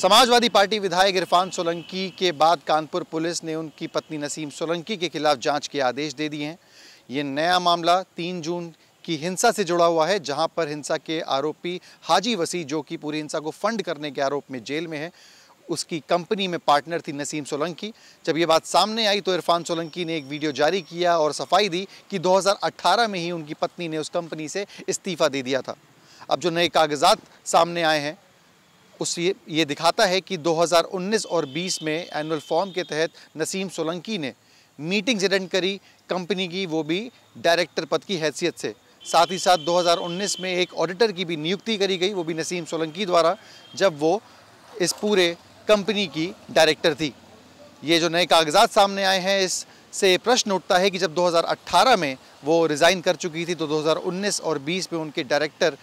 Samajwadi party विधायक इरफान सोलंकी के बाद कानपुर पुलिस ने उनकी पत्नी नसीम सोलंकी के खिलाफ जांच के आदेश दे दिए हैं ये नया मामला तीन जून की हिंसा से जुड़ा हुआ है जहां पर हिंसा के आरोपी हाजी वसी जो कि पूरी हिंसा को फंड करने के आरोप में जेल में है उसकी कंपनी में पार्टनर थी नसीम सोलंकी जब ये बात सामने आई तो इरफान सोलंकी ने एक वीडियो जारी किया और सफाई दी कि 2018 में ही उनकी पत्नी ने उस कंपनी से इस्तीफ़ा दे दिया था अब जो नए कागजात सामने आए हैं उस ये, ये दिखाता है कि 2019 और 20 में एनुअल फॉर्म के तहत नसीम सोलंकी ने मीटिंग्स अटेंड करी कंपनी की वो भी डायरेक्टर पद की हैसियत से साथ ही साथ 2019 में एक ऑडिटर की भी नियुक्ति करी गई वो भी नसीम सोलंकी द्वारा जब वो इस पूरे कंपनी की डायरेक्टर थी ये जो नए कागजात सामने आए हैं इस से प्रश्न उठता है कि जब 2018 में वो रिज़ाइन कर चुकी थी तो 2019 और 20 में उनके डायरेक्टर